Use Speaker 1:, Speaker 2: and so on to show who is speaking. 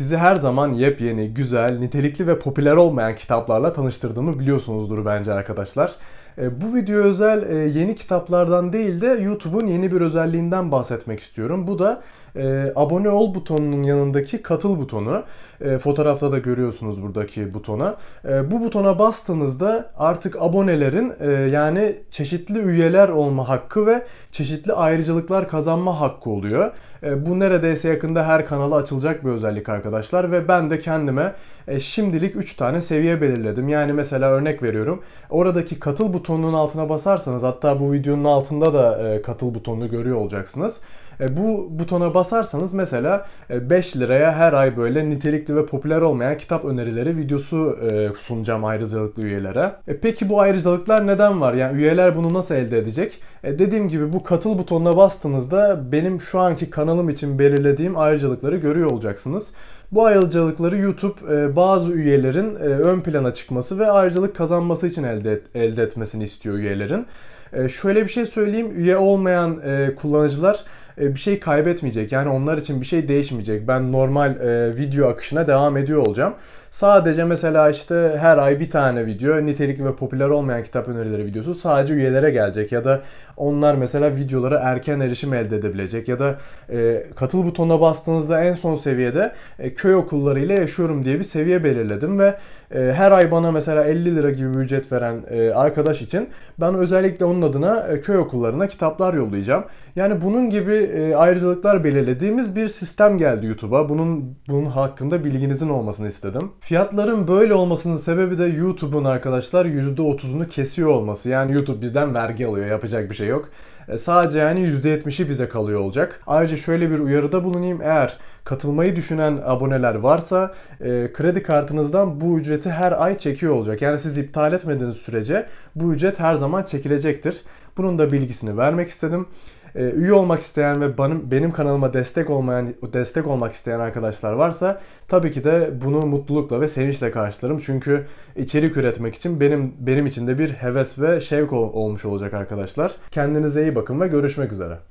Speaker 1: Sizi her zaman yepyeni, güzel, nitelikli ve popüler olmayan kitaplarla tanıştırdığımı biliyorsunuzdur bence arkadaşlar. E, bu video özel e, yeni kitaplardan değil de YouTube'un yeni bir özelliğinden bahsetmek istiyorum. Bu da e, abone ol butonunun yanındaki katıl butonu. E, fotoğrafta da görüyorsunuz buradaki butona. E, bu butona bastığınızda artık abonelerin e, yani çeşitli üyeler olma hakkı ve çeşitli ayrıcalıklar kazanma hakkı oluyor. E, bu neredeyse yakında her kanala açılacak bir özellik arkadaşlar ve ben de kendime e, şimdilik 3 tane seviye belirledim. Yani mesela örnek veriyorum. Oradaki katıl butonu butonunun altına basarsanız hatta bu videonun altında da e, katıl butonunu görüyor olacaksınız. E, bu butona basarsanız mesela e, 5 liraya her ay böyle nitelikli ve popüler olmayan kitap önerileri videosu e, sunacağım ayrıcalıklı üyelere. E, peki bu ayrıcalıklar neden var? Yani üyeler bunu nasıl elde edecek? E, dediğim gibi bu katıl butonuna bastığınızda benim şu anki kanalım için belirlediğim ayrıcalıkları görüyor olacaksınız. Bu ayrıcalıkları YouTube e, bazı üyelerin e, ön plana çıkması ve ayrıcalık kazanması için elde, et, elde etmesi gelmesini istiyor üyelerin. Ee, şöyle bir şey söyleyeyim. Üye olmayan e, kullanıcılar e, bir şey kaybetmeyecek. Yani onlar için bir şey değişmeyecek. Ben normal e, video akışına devam ediyor olacağım. Sadece mesela işte her ay bir tane video nitelikli ve popüler olmayan kitap önerileri videosu sadece üyelere gelecek ya da onlar mesela videolara erken erişim elde edebilecek ya da e, katıl butonuna bastığınızda en son seviyede e, köy okulları ile yaşıyorum diye bir seviye belirledim ve e, her ay bana mesela 50 lira gibi bir ücret veren e, arkadaş için ben özellikle onun adına e, köy okullarına kitaplar yollayacağım. Yani bunun gibi e, ayrıcalıklar belirlediğimiz bir sistem geldi YouTube'a. Bunun bunun hakkında bilginizin olmasını istedim. Fiyatların böyle olmasının sebebi de YouTube'un arkadaşlar %30'unu kesiyor olması. Yani YouTube bizden vergi alıyor. Yapacak bir şey yok. E, sadece yani %70'i bize kalıyor olacak. Ayrıca şöyle bir uyarıda bulunayım. Eğer katılmayı düşünen aboneler varsa e, kredi kartınızdan bu ücreti her ay çekiyor olacak. Yani siz iptal etmediğiniz sürece bu ücret her zaman çekilecektir. Bunun da bilgisini vermek istedim e, üye olmak isteyen ve benim, benim kanalıma destek olmayan destek olmak isteyen arkadaşlar varsa tabii ki de bunu mutlulukla ve sevinçle karşılarım. Çünkü içerik üretmek için benim benim için de bir heves ve şevk ol, olmuş olacak arkadaşlar. Kendinize iyi bakın ve görüşmek üzere.